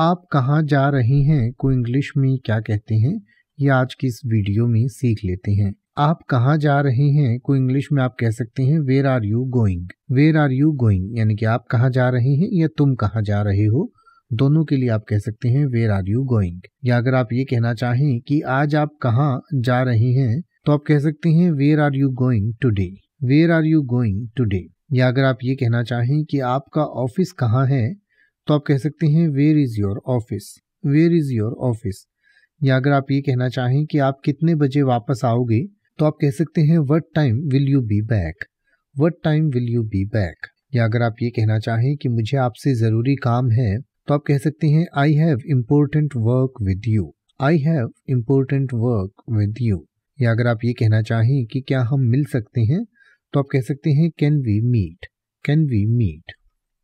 आप कहाँ जा रही हैं को इंग्लिश में क्या कहते हैं ये आज की इस वीडियो में सीख लेते हैं आप कहाँ जा रहे हैं को इंग्लिश में आप कह सकते हैं where are you going where are you going यानी कि आप कहाँ जा रहे हैं या तुम कहाँ जा रहे हो दोनों के लिए आप कह सकते हैं वेर आर यू गोइंग या अगर आप ये कहना चाहें कि आज आप कहाँ जा रहे हैं तो आप कह सकते हैं where are you going today where are you going today या अगर आप ये कहना चाहें कि आपका ऑफिस कहाँ है तो आप कह सकते हैं where is your office where is your office या अगर आप ये कहना चाहें कि आप कितने बजे वापस आओगे तो आप कह सकते हैं what time will you be back what time will you be back या अगर आप ये कहना चाहें कि मुझे आपसे ज़रूरी काम है तो आप कह सकते हैं I have important work with you I have important work with you या अगर आप ये कहना चाहें कि क्या हम मिल सकते हैं तो आप कह सकते हैं can we meet can we meet